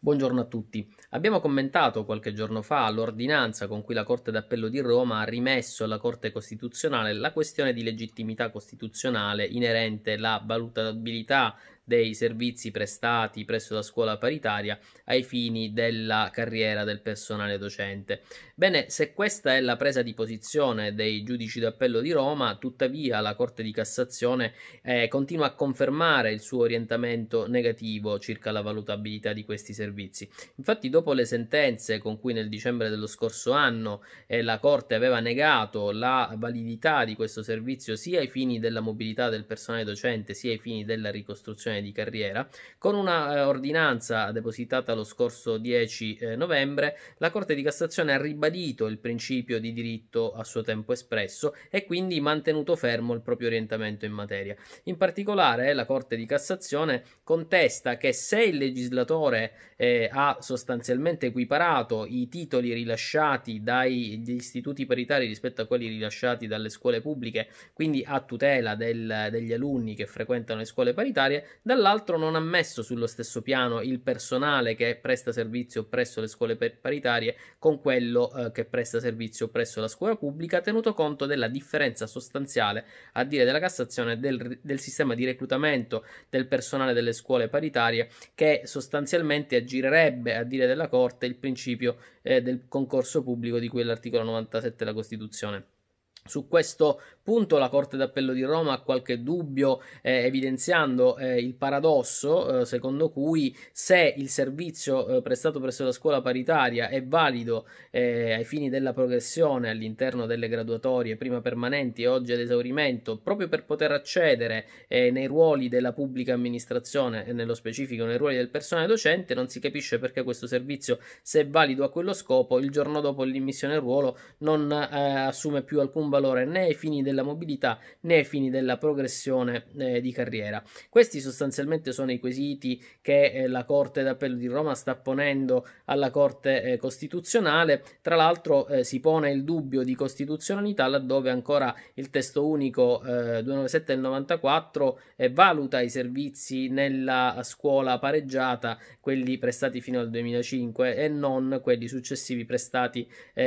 Buongiorno a tutti. Abbiamo commentato qualche giorno fa l'ordinanza con cui la Corte d'Appello di Roma ha rimesso alla Corte Costituzionale la questione di legittimità costituzionale inerente alla valutabilità dei servizi prestati presso la scuola paritaria ai fini della carriera del personale docente. Bene, se questa è la presa di posizione dei giudici d'appello di Roma, tuttavia la Corte di Cassazione eh, continua a confermare il suo orientamento negativo circa la valutabilità di questi servizi. Infatti, dopo le sentenze con cui nel dicembre dello scorso anno eh, la Corte aveva negato la validità di questo servizio sia ai fini della mobilità del personale docente sia ai fini della ricostruzione promozione di carriera, con una eh, ordinanza depositata lo scorso 10 eh, novembre, la Corte di Cassazione ha ribadito il principio di diritto a suo tempo espresso e quindi mantenuto fermo il proprio orientamento in materia. In particolare, la Corte di Cassazione contesta che se il legislatore eh, ha sostanzialmente equiparato i titoli rilasciati dagli istituti paritari rispetto a quelli rilasciati dalle scuole pubbliche, quindi a tutela del, degli alunni che frequentano le scuole paritarie, dall'altro non ha messo sullo stesso piano il personale che presta servizio presso le scuole paritarie con quello eh, che presta servizio presso la scuola pubblica, tenuto conto della differenza sostanziale, a dire della Cassazione, del, del sistema di reclutamento del personale delle scuole paritarie che sostanzialmente aggirerebbe, a dire della Corte, il principio eh, del concorso pubblico di cui è l'articolo 97 della Costituzione. Su questo punto la Corte d'Appello di Roma ha qualche dubbio eh, evidenziando eh, il paradosso eh, secondo cui se il servizio eh, prestato presso la scuola paritaria è valido eh, ai fini della progressione all'interno delle graduatorie prima permanenti e oggi ad esaurimento proprio per poter accedere eh, nei ruoli della pubblica amministrazione e nello specifico nei ruoli del personale docente non si capisce perché questo servizio se è valido a quello scopo il giorno dopo l'immissione in ruolo non assume più alcun valore valore né ai fini della mobilità né ai fini della progressione eh, di carriera. Questi sostanzialmente sono i quesiti che eh, la Corte d'Appello di Roma sta ponendo alla Corte eh, Costituzionale. Tra l'altro eh, si pone il dubbio di costituzionalità laddove ancora il testo unico 297 eh, del 94 eh, valuta i servizi nella scuola pareggiata, quelli prestati fino al 2005 e non quelli successivi prestati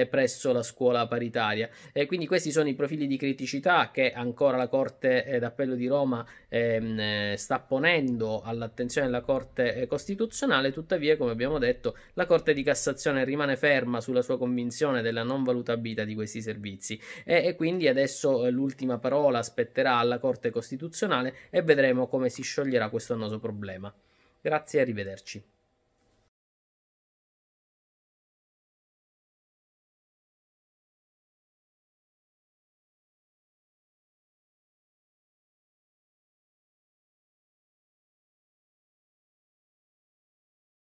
presso la scuola paritaria. E quindi questi sono i profili di criticità che ancora la Corte eh, d'Appello di Roma ehm, eh, sta ponendo all'attenzione della Corte eh, Costituzionale, tuttavia, come abbiamo detto, la Corte di Cassazione rimane ferma sulla sua convinzione della non valutabilità di questi servizi e, e quindi adesso l'ultima parola spetterà alla Corte Costituzionale e vedremo come si scioglierà questo annoso problema. Grazie e arrivederci.